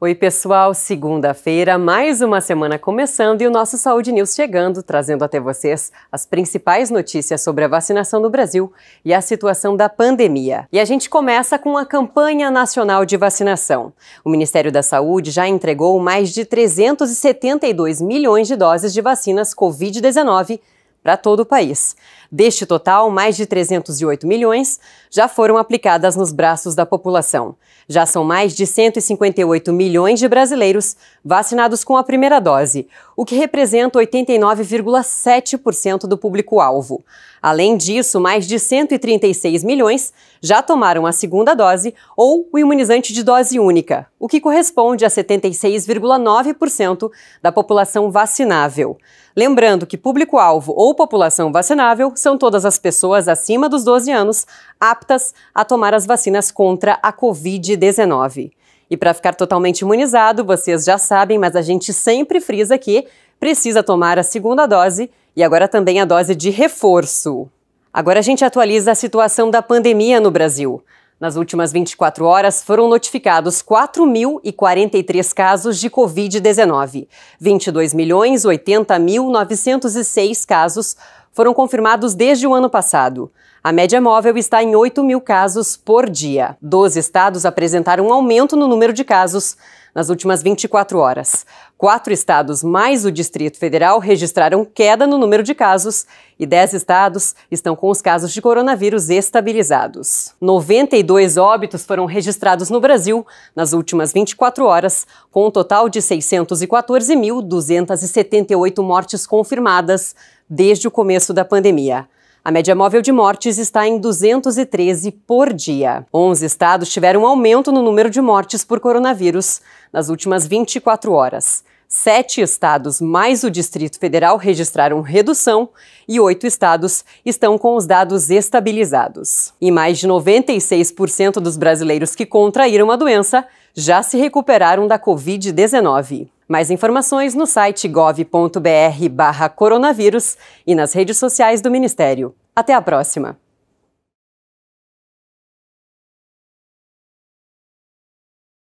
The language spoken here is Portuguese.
Oi, pessoal. Segunda-feira, mais uma semana começando e o nosso Saúde News chegando, trazendo até vocês as principais notícias sobre a vacinação no Brasil e a situação da pandemia. E a gente começa com a campanha nacional de vacinação. O Ministério da Saúde já entregou mais de 372 milhões de doses de vacinas Covid-19 para todo o país. Deste total, mais de 308 milhões já foram aplicadas nos braços da população. Já são mais de 158 milhões de brasileiros vacinados com a primeira dose, o que representa 89,7% do público-alvo. Além disso, mais de 136 milhões já tomaram a segunda dose ou o imunizante de dose única, o que corresponde a 76,9% da população vacinável. Lembrando que público-alvo ou população vacinável são todas as pessoas acima dos 12 anos aptas a tomar as vacinas contra a Covid-19. E para ficar totalmente imunizado, vocês já sabem, mas a gente sempre frisa aqui, precisa tomar a segunda dose e agora também a dose de reforço. Agora a gente atualiza a situação da pandemia no Brasil. Nas últimas 24 horas foram notificados 4.043 casos de Covid-19, 22.080.906 casos foram confirmados desde o ano passado. A média móvel está em 8 mil casos por dia. Doze estados apresentaram um aumento no número de casos nas últimas 24 horas. Quatro estados, mais o Distrito Federal, registraram queda no número de casos e dez estados estão com os casos de coronavírus estabilizados. 92 óbitos foram registrados no Brasil nas últimas 24 horas, com um total de 614.278 mortes confirmadas desde o começo da pandemia. A média móvel de mortes está em 213 por dia. 11 estados tiveram um aumento no número de mortes por coronavírus nas últimas 24 horas. Sete estados, mais o Distrito Federal, registraram redução e oito estados estão com os dados estabilizados. E mais de 96% dos brasileiros que contraíram a doença já se recuperaram da Covid-19. Mais informações no site gov.br/barra coronavírus e nas redes sociais do Ministério. Até a próxima!